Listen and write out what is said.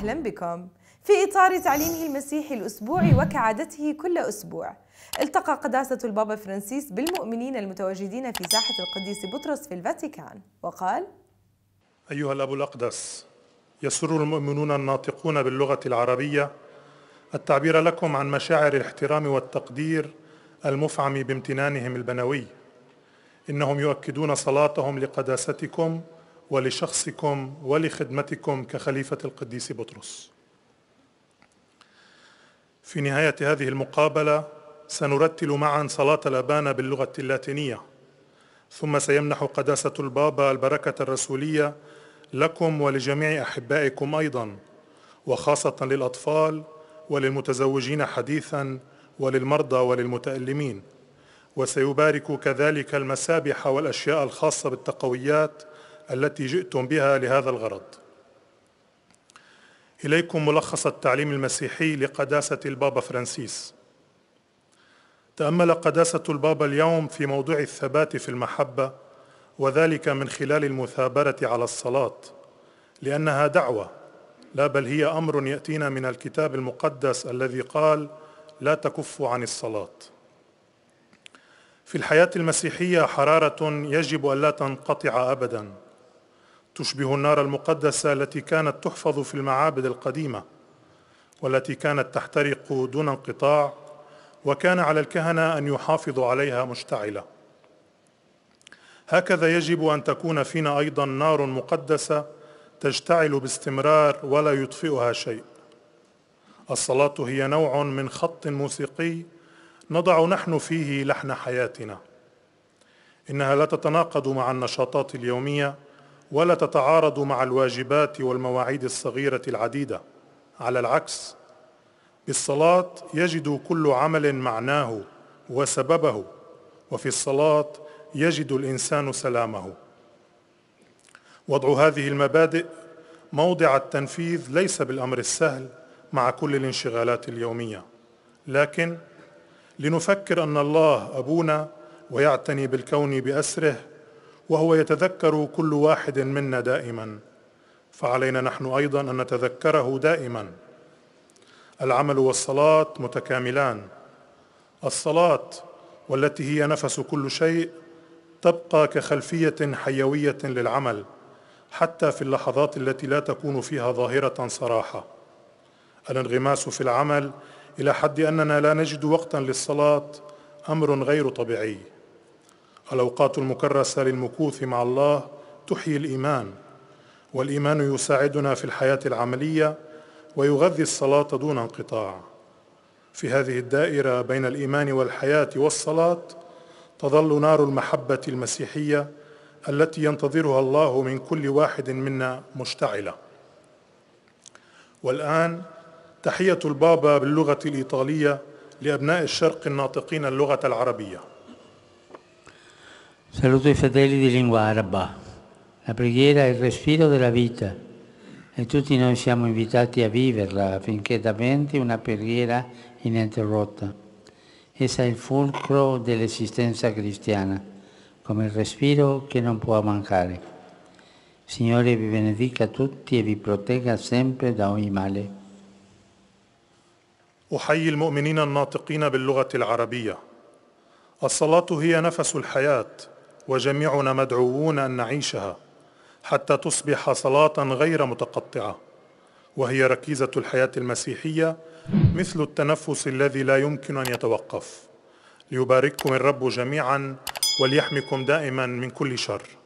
أهلا بكم في إطار تعليمه المسيحي الأسبوعي وكعادته كل أسبوع التقى قداسة البابا فرانسيس بالمؤمنين المتواجدين في ساحة القديس بطرس في الفاتيكان وقال أيها الأب الأقدس يسر المؤمنون الناطقون باللغة العربية التعبير لكم عن مشاعر الاحترام والتقدير المفعم بامتنانهم البنوي إنهم يؤكدون صلاتهم لقداستكم ولشخصكم ولخدمتكم كخليفة القديس بطرس. في نهاية هذه المقابلة سنرتل معا صلاة الأبانة باللغة اللاتينية ثم سيمنح قداسة البابا البركة الرسولية لكم ولجميع أحبائكم أيضا وخاصة للأطفال وللمتزوجين حديثا وللمرضى وللمتألمين وسيبارك كذلك المسابح والأشياء الخاصة بالتقويات التي جئتم بها لهذا الغرض إليكم ملخص التعليم المسيحي لقداسة البابا فرانسيس تأمل قداسة البابا اليوم في موضوع الثبات في المحبة وذلك من خلال المثابرة على الصلاة لأنها دعوة لا بل هي أمر يأتينا من الكتاب المقدس الذي قال لا تكفوا عن الصلاة في الحياة المسيحية حرارة يجب ألا تنقطع أبداً تشبه النار المقدسة التي كانت تحفظ في المعابد القديمة والتي كانت تحترق دون انقطاع وكان على الكهنة أن يحافظوا عليها مشتعلة هكذا يجب أن تكون فينا أيضا نار مقدسة تشتعل باستمرار ولا يطفئها شيء الصلاة هي نوع من خط موسيقي نضع نحن فيه لحن حياتنا إنها لا تتناقض مع النشاطات اليومية ولا تتعارض مع الواجبات والمواعيد الصغيرة العديدة على العكس بالصلاة يجد كل عمل معناه وسببه وفي الصلاة يجد الإنسان سلامه وضع هذه المبادئ موضع التنفيذ ليس بالأمر السهل مع كل الانشغالات اليومية لكن لنفكر أن الله أبونا ويعتني بالكون بأسره وهو يتذكر كل واحد منا دائما فعلينا نحن ايضا ان نتذكره دائما العمل والصلاه متكاملان الصلاه والتي هي نفس كل شيء تبقى كخلفيه حيويه للعمل حتى في اللحظات التي لا تكون فيها ظاهره صراحه الانغماس في العمل الى حد اننا لا نجد وقتا للصلاه امر غير طبيعي الأوقات المكرسة للمكوث مع الله تحيي الإيمان والإيمان يساعدنا في الحياة العملية ويغذي الصلاة دون انقطاع في هذه الدائرة بين الإيمان والحياة والصلاة تظل نار المحبة المسيحية التي ينتظرها الله من كل واحد منا مشتعلة والآن تحية البابا باللغة الإيطالية لأبناء الشرق الناطقين اللغة العربية Saluto i fratelli di lingua araba. La preghiera è il respiro della vita e tutti noi siamo invitati a viverla affinché diventi una preghiera ininterrotta. Essa è il fulcro dell'esistenza cristiana, come il respiro che non può mancare. Signore vi benedica tutti e vi protegga sempre da ogni male. أحيي المؤمنين الناطقين باللغة العربية الصلاة هي نفس الحياة وجميعنا مدعوون ان نعيشها حتى تصبح صلاه غير متقطعه وهي ركيزه الحياه المسيحيه مثل التنفس الذي لا يمكن ان يتوقف ليبارككم الرب جميعا وليحمكم دائما من كل شر